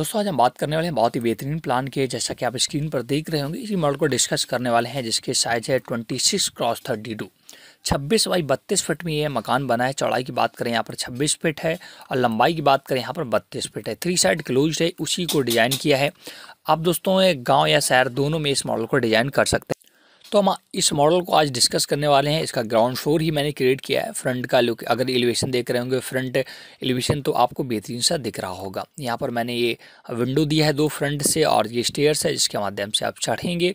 दोस्तों आज हम बात करने वाले हैं बहुत ही बेहतरीन प्लान के जैसा कि आप स्क्रीन पर देख रहे होंगे इसी मॉडल को डिस्कस करने वाले हैं जिसके साइज है twenty six cross thirty two छब्बीस बाई बत्तीस फिट में ये मकान बना है चौड़ाई की बात करें यहाँ पर छब्बीस फिट है और लंबाई की बात करें यहाँ पर बत्तीस फिट है थ्री साइड क्लोज है उसी को डिज़ाइन किया है आप दोस्तों गाँव या शहर दोनों में इस मॉडल को डिज़ाइन कर सकते हैं तो हम इस मॉडल को आज डिस्कस करने वाले हैं इसका ग्राउंड फ्लोर ही मैंने क्रिएट किया है फ्रंट का लुक अगर एलिवेशन देख रहे होंगे फ्रंट एलिवेशन तो आपको बेहतरीन सा दिख रहा होगा यहाँ पर मैंने ये विंडो दिया है दो फ्रंट से और ये स्टेयर्स है जिसके माध्यम से आप चढ़ेंगे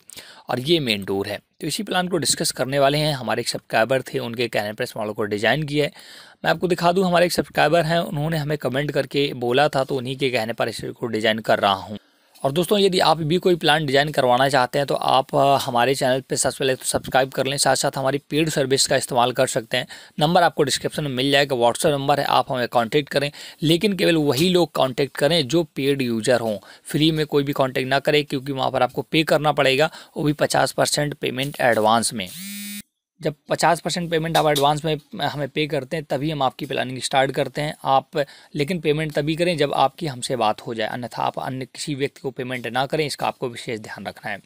और ये मेन डोर है तो इसी प्लान को डिस्कस करने वाले हैं हमारे एक सब्सक्राइबर थे उनके कहने पर इस मॉडल को डिज़ाइन किया है मैं आपको दिखा दूँ हमारे एक सब्सक्राइबर हैं उन्होंने हमें कमेंट करके बोला था तो उन्हीं के कहने पर इस को डिज़ाइन कर रहा हूँ और दोस्तों यदि आप भी कोई प्लान डिज़ाइन करवाना चाहते हैं तो आप हमारे चैनल पर सबसे पहले तो सब्सक्राइब कर लें साथ साथ हमारी पेड सर्विस का इस्तेमाल कर सकते हैं नंबर आपको डिस्क्रिप्शन में मिल जाएगा व्हाट्सअप नंबर है आप हमें कॉन्टैक्ट करें लेकिन केवल वही लोग कॉन्टैक्ट करें जो पेड यूज़र हों फ्री में कोई भी कॉन्टैक्ट ना करें क्योंकि वहाँ पर आपको पे करना पड़ेगा वो भी पचास पेमेंट एडवांस में जब 50 परसेंट पेमेंट आप एडवांस में हमें पे करते हैं तभी हम आपकी प्लानिंग स्टार्ट करते हैं आप लेकिन पेमेंट तभी करें जब आपकी हमसे बात हो जाए अन्यथा आप अन्य किसी व्यक्ति को पेमेंट ना करें इसका आपको विशेष ध्यान रखना है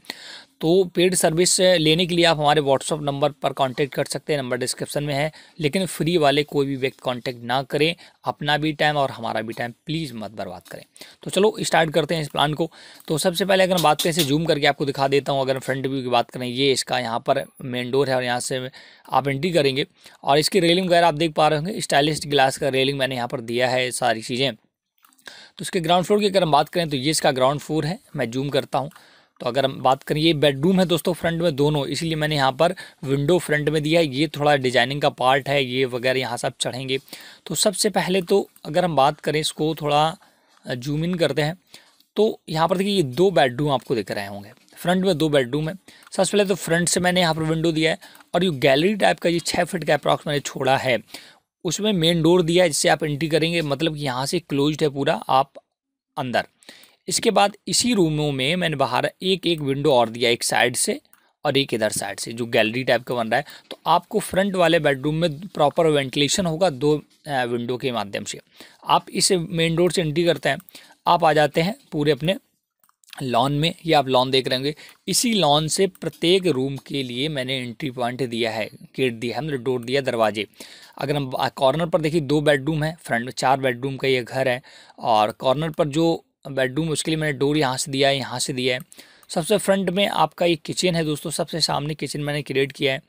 तो पेड सर्विस लेने के लिए आप हमारे व्हाट्सअप नंबर पर कांटेक्ट कर सकते हैं नंबर डिस्क्रिप्शन में है लेकिन फ्री वाले कोई भी व्यक्ति कांटेक्ट ना करें अपना भी टाइम और हमारा भी टाइम प्लीज़ मत बर्बाद करें तो चलो स्टार्ट करते हैं इस प्लान को तो सबसे पहले अगर हम बात करें इसे जूम करके आपको दिखा देता हूँ अगर फ्रंट व्यू की बात करें ये इसका यहाँ पर मेन डोर है और यहाँ से आप एंट्री करेंगे और इसकी रेलिंग वगैरह आप देख पा रहे होंगे स्टाइलिश ग्लास का रेलिंग मैंने यहाँ पर दिया है सारी चीज़ें तो उसके ग्राउंड फ्लोर की अगर हम बात करें तो ये इसका ग्राउंड फ्लोर है मैं जूम करता हूँ तो अगर हम बात करें ये बेडरूम है दोस्तों फ्रंट में दोनों इसलिए मैंने यहाँ पर विंडो फ्रंट में दिया ये थोड़ा डिजाइनिंग का पार्ट है ये वगैरह यहाँ सब चढ़ेंगे तो सबसे पहले तो अगर हम बात करें इसको थोड़ा जूम इन करते हैं तो यहाँ पर देखिए ये दो बेडरूम आपको दिख रहे होंगे फ्रंट में दो बेडरूम है सबसे पहले तो फ्रंट से मैंने यहाँ पर विंडो दिया है और ये गैलरी टाइप का ये छः फिट का अप्रॉक्स मैंने छोड़ा है उसमें मेन डोर दिया है जिससे आप एंट्री करेंगे मतलब यहाँ से क्लोज्ड है पूरा आप अंदर इसके बाद इसी रूमों में मैंने बाहर एक एक विंडो और दिया एक साइड से और एक इधर साइड से जो गैलरी टाइप का बन रहा है तो आपको फ्रंट वाले बेडरूम में प्रॉपर वेंटिलेशन होगा दो विंडो के माध्यम से आप इस मेन डोर से एंट्री करते हैं आप आ जाते हैं पूरे अपने लॉन में ये आप लॉन देख रहे होंगे इसी लॉन से प्रत्येक रूम के लिए मैंने एंट्री पॉइंट दिया है गेट दिया है मतलब डोर दिया दरवाजे अगर हम कॉर्नर पर देखिए दो बेडरूम है फ्रंट चार बेडरूम का ये घर है और कॉर्नर पर जो बेडरूम उसके लिए मैंने डोर यहाँ से दिया है यहाँ से दिया है सबसे फ्रंट में आपका ये किचन है दोस्तों सबसे सामने किचन मैंने क्रिएट किया है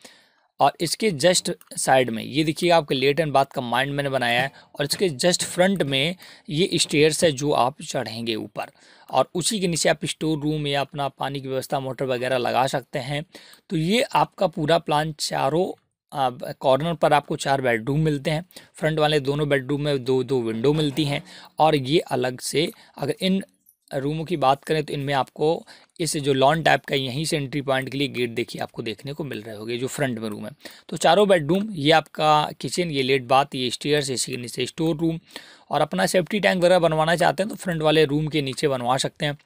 और इसके जस्ट साइड में ये देखिएगा आपके लेट एंड बाथ का माइंड मैंने बनाया है और इसके जस्ट फ्रंट में ये स्टेयर्स है जो आप चढ़ेंगे ऊपर और उसी के नीचे आप स्टोर रूम या अपना पानी की व्यवस्था मोटर वगैरह लगा सकते हैं तो ये आपका पूरा प्लान चारों कॉर्नर पर आपको चार बेडरूम मिलते हैं फ्रंट वाले दोनों बेडरूम में दो दो विंडो मिलती हैं और ये अलग से अगर इन रूमों की बात करें तो इनमें आपको इस जो लॉन टाइप का यहीं से एंट्री पॉइंट के लिए गेट देखिए आपको देखने को मिल रहे होंगे जो फ्रंट में रूम है तो चारों बेडरूम ये आपका किचन ये लेट बाथ ये स्टेयर्स इसके नीचे स्टोर रूम और अपना सेफ्टी टैंक वगैरह बनवाना चाहते हैं तो फ्रंट वाले रूम के नीचे बनवा सकते हैं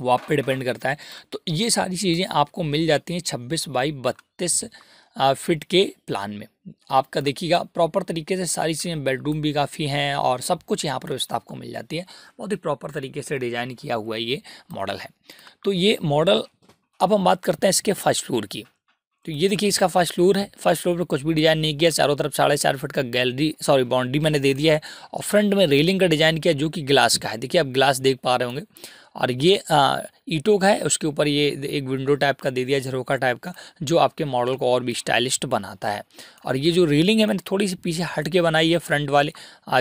वो आप पर डिपेंड करता है तो ये सारी चीज़ें आपको मिल जाती हैं छब्बीस बाई बत्तीस फिट के प्लान में आपका देखिएगा प्रॉपर तरीके से सारी चीज़ें बेडरूम भी काफ़ी हैं और सब कुछ यहाँ पर व्यवस्था आपको मिल जाती है बहुत ही प्रॉपर तरीके से डिज़ाइन किया हुआ ये मॉडल है तो ये मॉडल अब हम बात करते हैं इसके फर्स्ट फ्लोर की तो ये देखिए इसका फर्स्ट फ्लोर है फर्स्ट फ्लोर पर कुछ भी डिज़ाइन नहीं किया चारों तरफ साढ़े चार फिट का गैलरी सॉरी बाउंड्री मैंने दे दिया है और फ्रंट में रेलिंग का डिज़ाइन किया जो कि ग्लास का है देखिए आप ग्लास देख पा रहे होंगे और ये ईटोग है उसके ऊपर ये एक विंडो टाइप का दे दिया झरोका टाइप का जो आपके मॉडल को और भी स्टाइलिश बनाता है और ये जो रेलिंग है मैंने थोड़ी सी पीछे हट के बनाई है फ्रंट वाले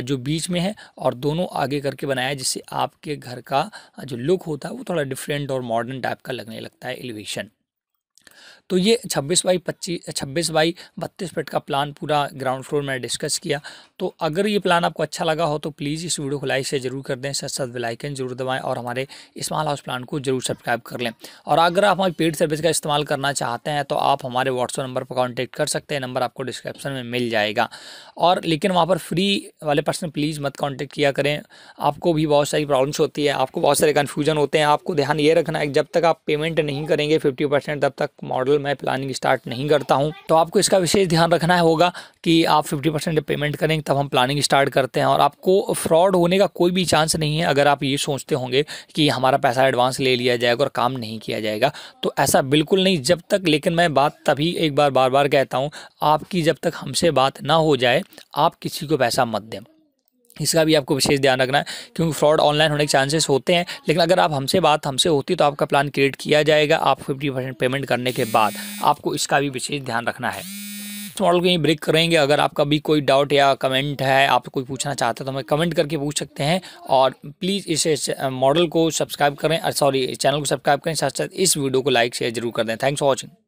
जो बीच में है और दोनों आगे करके बनाया है जिससे आपके घर का जो लुक होता है वो थोड़ा डिफरेंट और मॉडर्न टाइप का लगने लगता है एलिवेशन तो ये 26 बाई 25 26 बाई 32 फिट का प्लान पूरा ग्राउंड फ्लोर में डिस्कस किया तो अगर ये प्लान आपको अच्छा लगा हो तो प्लीज़ इस वीडियो को लाइक से जरूर कर दें साथ साथ बेलाइकन जरूर दबाएं और हमारे स्मॉल हाउस प्लान को जरूर सब्सक्राइब कर लें और अगर आप हमारी पेड सर्विस का इस्तेमाल करना चाहते हैं तो आप हमारे व्हाट्सअप नंबर पर कॉन्टैक्ट कर सकते हैं नंबर आपको डिस्क्रिप्शन में मिल जाएगा और लेकिन वहाँ पर फ्री वाले पर्सन प्लीज़ मत कॉन्टेक्ट किया करें आपको भी बहुत सारी प्रॉब्लम्स होती है आपको बहुत सारे कन्फ्यूजन होते हैं आपको ध्यान ये रखना है जब तक आप पेमेंट नहीं करेंगे फिफ्टी परसेंट तब तक मॉडल में प्लानिंग स्टार्ट नहीं करता हूँ तो आपको इसका विशेष ध्यान रखना है होगा कि आप 50 परसेंट पेमेंट करेंगे तब हम प्लानिंग स्टार्ट करते हैं और आपको फ्रॉड होने का कोई भी चांस नहीं है अगर आप ये सोचते होंगे कि हमारा पैसा एडवांस ले लिया जाएगा और काम नहीं किया जाएगा तो ऐसा बिल्कुल नहीं जब तक लेकिन मैं बात तभी एक बार बार बार कहता हूँ आपकी जब तक हमसे बात ना हो जाए आप किसी को पैसा मत दें इसका भी आपको विशेष ध्यान रखना है क्योंकि फ्रॉड ऑनलाइन होने के चांसेस होते हैं लेकिन अगर आप हमसे बात हमसे होती तो आपका प्लान क्रिएट किया जाएगा आप फिफ्टी परसेंट पेमेंट करने के बाद आपको इसका भी विशेष ध्यान रखना है इस तो मॉडल को यहीं ब्रेक करेंगे अगर आपका भी कोई डाउट या कमेंट है आप कोई पूछना चाहते हैं तो हमें कमेंट करके पूछ सकते हैं और प्लीज़ इस मॉडल को सब्सक्राइब करें सॉरी चैनल को सब्सक्राइब करें साथ साथ इस वीडियो को लाइक शेयर जरूर कर दें थैंक्स फॉर वॉचिंग